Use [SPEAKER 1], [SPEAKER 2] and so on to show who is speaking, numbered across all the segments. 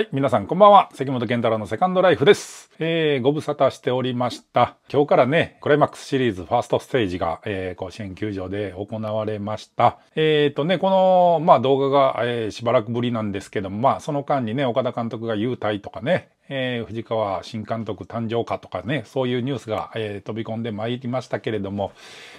[SPEAKER 1] はい、皆さんこんばんは。関本健太郎のセカンドライフです。えー、ご無沙汰しておりました。今日からね、クライマックスシリーズファーストステージが、えー、甲子園球場で行われました。えっ、ー、とね、この、まあ動画が、えー、しばらくぶりなんですけども、まあその間にね、岡田監督が優待とかね、えー、藤川新監督誕生かとかね、そういうニュースが、えー、飛び込んでまいりましたけれども、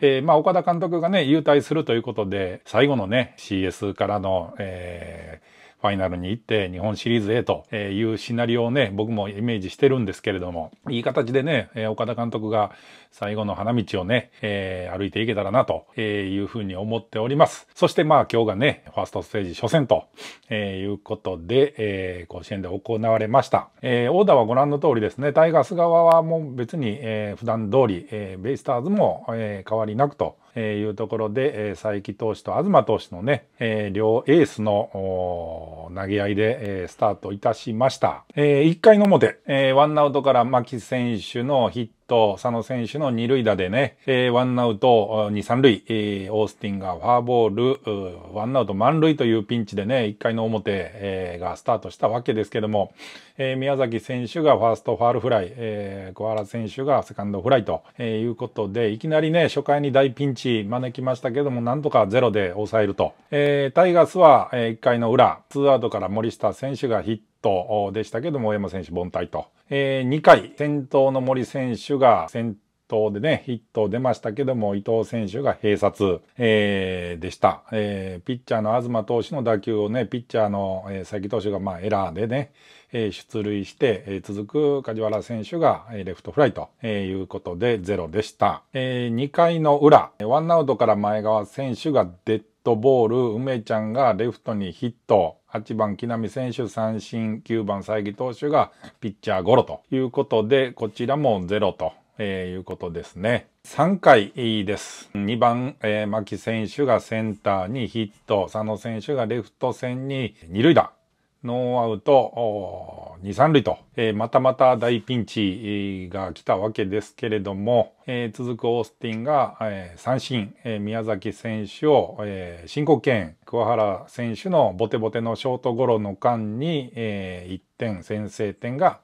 [SPEAKER 1] えー、まあ、岡田監督がね、優待するということで、最後のね、CS からの、えー、ファイナルに行って日本シリーズへというシナリオをね、僕もイメージしてるんですけれども、いい形でね、岡田監督が最後の花道をね、えー、歩いていけたらなというふうに思っております。そしてまあ今日がね、ファーストステージ初戦ということで、えー、甲子園で行われました。えー、オーダーはご覧の通りですね、タイガース側はもう別に、えー、普段通り、えー、ベイスターズも、えー、変わりなくとえいうところで、え佐伯投手と東投手のね、え両エースの投げ合いで、えスタートいたしました。え1回の表、えワンアウトから牧選手のヒッと、佐野選手の二塁打でね、えー、ワンアウト二、三塁、えー、オースティンがフォアボール、ワンアウト満塁というピンチでね、一回の表、えー、がスタートしたわけですけども、えー、宮崎選手がファーストファールフライ、えー、小原選手がセカンドフライと、えー、いうことで、いきなりね、初回に大ピンチ招きましたけども、なんとかゼロで抑えると。えー、タイガースは、えー、一回の裏、ツーアウトから森下選手がヒット、トでしたけども、大山選手凡退と。えー、2回、先頭の森選手が先頭でね、ヒット出ましたけども、伊藤選手が併殺、えー、でした、えー。ピッチャーの東投手の打球をね、ピッチャーの、えー、佐投手がまあエラーでね、えー、出塁して、えー、続く梶原選手が、えー、レフトフライと、えー、いうことでゼロでした。えー、2回の裏、ワンアウトから前川選手がデッドボール、梅ちゃんがレフトにヒット、8番木浪選手三振、9番佐伯投手がピッチャーゴロということで、こちらもゼロと、えー、いうことですね。3回です。2番、えー、牧選手がセンターにヒット、佐野選手がレフト線に二塁打ノーアウト2、3塁と、えー、またまた大ピンチが来たわけですけれども、えー、続くオースティンが、えー、三振、え宮崎選手を、え申告敬桑原選手のボテボテのショートゴロの間に、え1点先制点が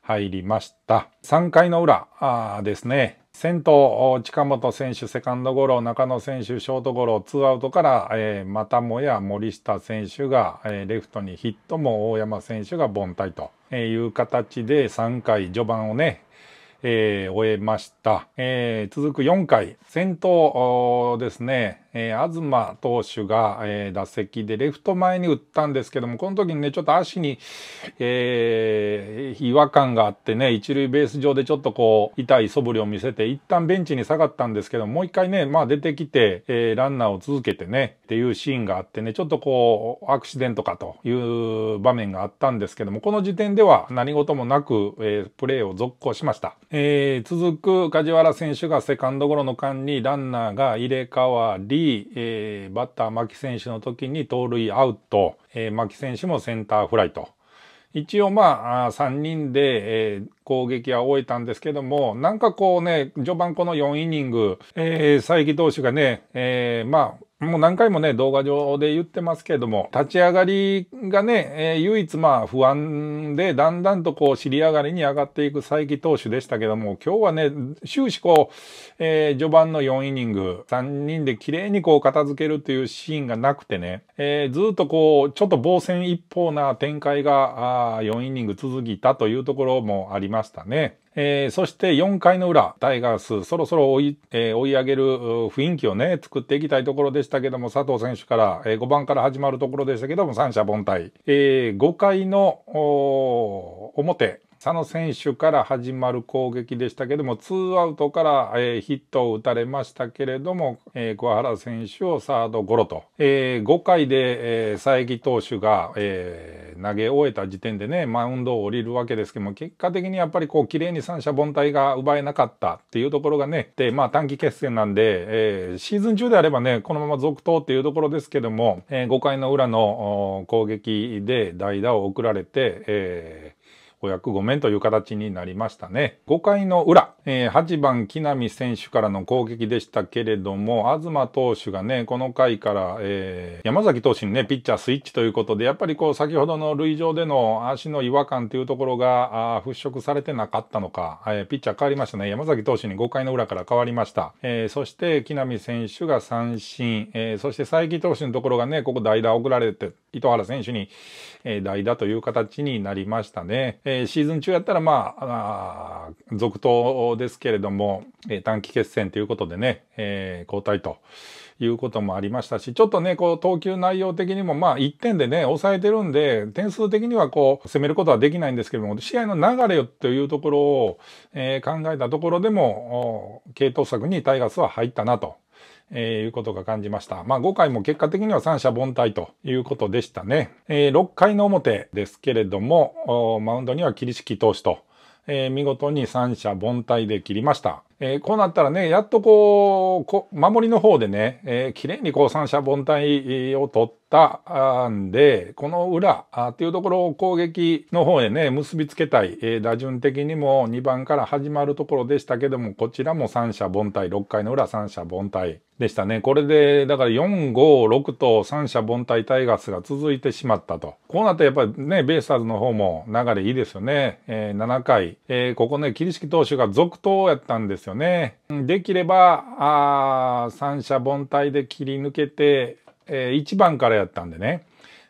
[SPEAKER 1] 入りました。3回の裏ですね、先頭、近本選手、セカンドゴロ、中野選手、ショートゴロ、ツーアウトから、えー、またもや森下選手が、えー、レフトにヒットも大山選手が凡退という形で3回序盤をね、えー、終えました。えー、続く4回、先頭ですね、えー、東投手が、えー、打席でレフト前に打ったんですけども、この時にね、ちょっと足に、えー、違和感があってね、一塁ベース上でちょっとこう、痛い素振りを見せて、一旦ベンチに下がったんですけども、もう一回ね、まあ出てきて、えー、ランナーを続けてね、っていうシーンがあってね、ちょっとこう、アクシデントかという場面があったんですけども、この時点では何事もなく、えー、プレーを続行しました。えー、続く梶原選手がセカンドゴロの間にランナーが入れ替わり、えー、バッター牧選手の時に盗塁アウト、えー、牧選手もセンターフライと。一応まあ、3人で、えー、攻撃は終えたんですけども、なんかこうね、序盤この4イニング、えー、佐伯投手がね、えー、まあ、もう何回もね、動画上で言ってますけれども、立ち上がりがね、えー、唯一まあ不安で、だんだんとこう、尻上がりに上がっていく佐伯投手でしたけども、今日はね、終始こう、えー、序盤の4イニング、3人で綺麗にこう片付けるというシーンがなくてね、えー、ずっとこう、ちょっと防戦一方な展開が、あ4イニング続いたというところもありましたね。えー、そして4回の裏、タイガース、そろそろ追いえー、追い上げる雰囲気をね、作っていきたいところでしたけども、佐藤選手から、えー、5番から始まるところでしたけども、三者凡退。えー、5回の表、佐野選手から始まる攻撃でしたけどもツーアウトから、えー、ヒットを打たれましたけれども、えー、桑原選手をサードゴロと、えー、5回で、えー、佐伯投手が、えー、投げ終えた時点でねマウンドを降りるわけですけども結果的にやっぱりこう綺麗に三者凡退が奪えなかったっていうところがねで、まあ、短期決戦なんで、えー、シーズン中であればねこのまま続投っていうところですけども、えー、5回の裏の攻撃で代打を送られて、えーお役ごめんという形になりましたね。5回の裏、えー、8番木浪選手からの攻撃でしたけれども、東投手がね、この回から、えー、山崎投手にね、ピッチャースイッチということで、やっぱりこう、先ほどの塁上での足の違和感というところが、あ払拭されてなかったのか、えー、ピッチャー変わりましたね。山崎投手に5回の裏から変わりました。えー、そして、木浪選手が三振、えー、そして佐伯投手のところがね、ここ代打送られて、糸原選手に、えー、代打という形になりましたね。えー、シーズン中やったら、まあ、あ続投ですけれども、えー、短期決戦ということでね、えー、交代と。いうこともありましたし、ちょっとね、こう、投球内容的にも、まあ、1点でね、抑えてるんで、点数的にはこう、攻めることはできないんですけども、試合の流れというところを、えー、考えたところでも、系統策にタイガースは入ったなとえー、いうことが感じました。まあ、5回も結果的には三者凡退ということでしたね。えー、6回の表ですけれども、マウンドには霧敷投手と、えー、見事に三者凡退で切りました。えー、こうなったらねやっとこう守りの方でね、えー、綺麗にこう三者凡退を取ったんでこの裏あっていうところを攻撃の方へね結びつけたい、えー、打順的にも2番から始まるところでしたけどもこちらも三者凡退6回の裏三者凡退でしたねこれでだから456と三者凡退タイガースが続いてしまったとこうなったらやっぱりねベイスターズの方も流れいいですよね、えー、7回、えー、ここね桐敷投手が続投やったんですですよね。できれば、あ三者凡退で切り抜けて、えー、1番からやったんでね、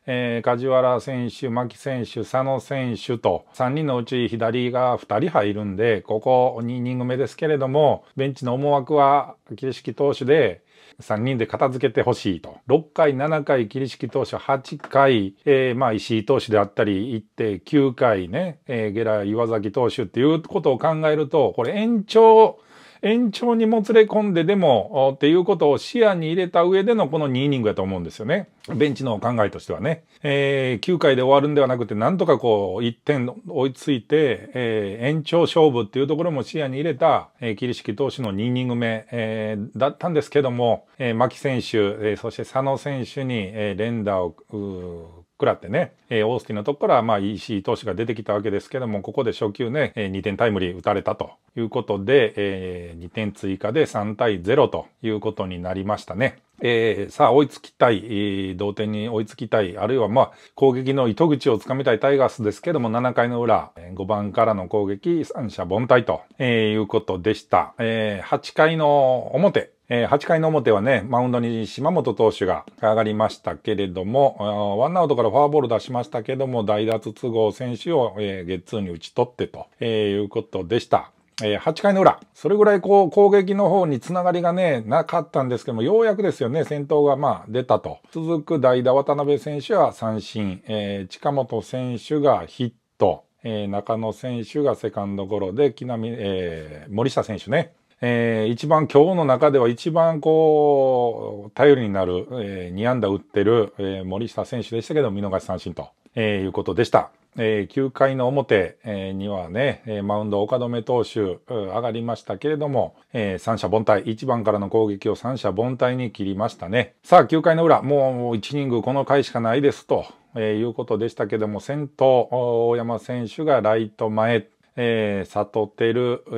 [SPEAKER 1] えー、梶原選手、牧選手、佐野選手と、3人のうち左が2人入るんで、ここ2イニング目ですけれども、ベンチの思惑は、桐敷投手で、3人で片付けてほしいと。6回、7回、桐敷投手8回、えー、まあ石井投手であったり、行って9回ね、えー、ゲラ、岩崎投手っていうことを考えると、これ延長延長にもつれ込んででもっていうことを視野に入れた上でのこの2イニングやと思うんですよね。ベンチの考えとしてはね。えー、9回で終わるんではなくて、なんとかこう、1点追いついて、えー、延長勝負っていうところも視野に入れた、えー、桐敷投手の2イニング目、えー、だったんですけども、えー、牧選手、えー、そして佐野選手に、えー、連打を、くらってね、えー、オースティンのとこから、まあ、EC 投手が出てきたわけですけども、ここで初球ね、えー、2点タイムリー打たれたということで、えー、2点追加で3対0ということになりましたね。えー、さあ、追いつきたい、えー、同点に追いつきたい、あるいは、まあ、攻撃の糸口をつかみたいタイガースですけども、7回の裏、5番からの攻撃、三者凡退と、えー、いうことでした。えー、8回の表、えー、8回の表はね、マウンドに島本投手が上がりましたけれども、ワンアウトからフォアボール出しましたけども、代打筒合選手を、えー、ゲッツーに打ち取ってと、えー、いうことでした。えー、8回の裏、それぐらいこう攻撃の方につながりがね、なかったんですけども、ようやくですよね、先頭がまあ出たと。続く代打渡辺選手は三振、えー、近本選手がヒット、えー、中野選手がセカンドゴロで、木並、えー、森下選手ね、えー、一番今日の中では一番こう頼りになる、えー、2安打打ってる、えー、森下選手でしたけど見逃し三振と、えー、いうことでした。えー、9回の表、えー、にはね、えー、マウンド岡留投手上がりましたけれども、えー、三者凡退、1番からの攻撃を三者凡退に切りましたね。さあ、9回の裏、もう1人ニグこの回しかないですと、えいうことでしたけども、先頭、大山選手がライト前、えー、悟っている、え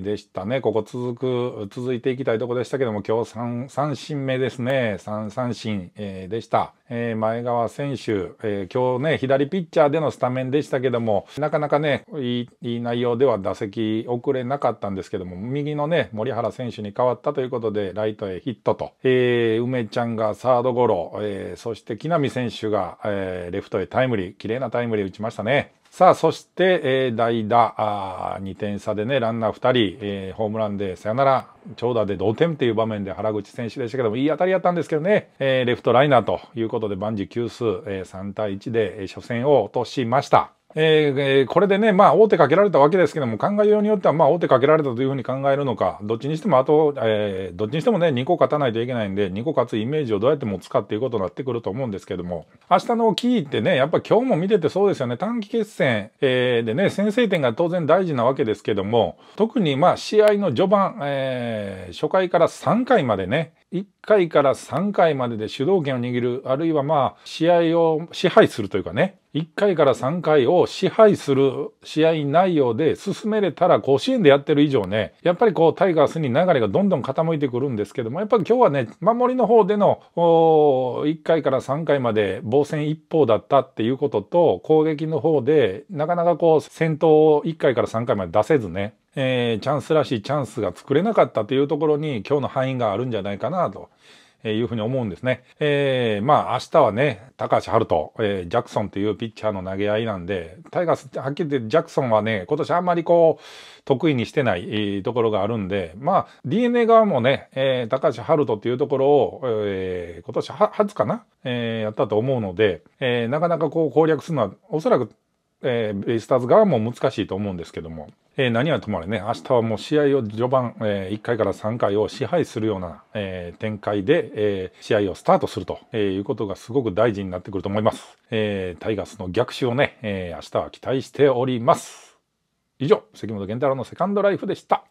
[SPEAKER 1] ー、でしたね。ここ続く、続いていきたいとこでしたけども、今日 3, 3振目ですね。3三振、えー、でした。えー、前川選手、えー、今日ね、左ピッチャーでのスタメンでしたけども、なかなかね、いいいい内容では打席遅れなかったんですけども、右のね、森原選手に変わったということで、ライトへヒットと、えー、梅ちゃんがサードゴロ、えー、そして木浪選手が、えー、レフトへタイムリー、綺麗なタイムリー打ちましたね。さあ、そして、えー、代打あ、2点差でね、ランナー2人、えー、ホームランでさよなら、長打で同点という場面で原口選手でしたけども、いい当たりやったんですけどね、えー、レフトライナーということで、万事休数、えー、3対1で、え初戦を落としました。えー、これでね、まあ、大手かけられたわけですけども、考えようによっては、まあ、大手かけられたというふうに考えるのか、どっちにしても、あと、えー、どっちにしてもね、2個勝たないといけないんで、2個勝つイメージをどうやって持つかっていうことになってくると思うんですけども、明日のキーってね、やっぱ今日も見ててそうですよね、短期決戦、えー、でね、先制点が当然大事なわけですけども、特にまあ、試合の序盤、えー、初回から3回までね、1回から3回までで主導権を握る、あるいはまあ、試合を支配するというかね、1回から3回を支配する試合内容で進めれたら、甲子園でやってる以上ね、やっぱりこう、タイガースに流れがどんどん傾いてくるんですけども、やっぱり今日はね、守りの方での、1回から3回まで防戦一方だったっていうことと、攻撃の方で、なかなかこう、先頭を1回から3回まで出せずね、えー、チャンスらしいチャンスが作れなかったというところに今日の範囲があるんじゃないかなと。いうふうに思うんですね。えー、まあ明日はね、高橋春人、えー、ジャクソンというピッチャーの投げ合いなんで、タイガースってはっきり言ってジャクソンはね、今年あんまりこう、得意にしてない、ところがあるんで、まあ DNA 側もね、えー、高橋春人っていうところを、えー、今年は初かな、えー、やったと思うので、えー、なかなかこう攻略するのは、おそらくえー、ベイスターズ側も難しいと思うんですけども、えー、何はともあれね、明日はもう試合を序盤、えー、1回から3回を支配するような、えー、展開で、えー、試合をスタートすると、えいうことがすごく大事になってくると思います。えタイガースの逆襲をね、え明日は期待しております。以上、関本健太郎のセカンドライフでした。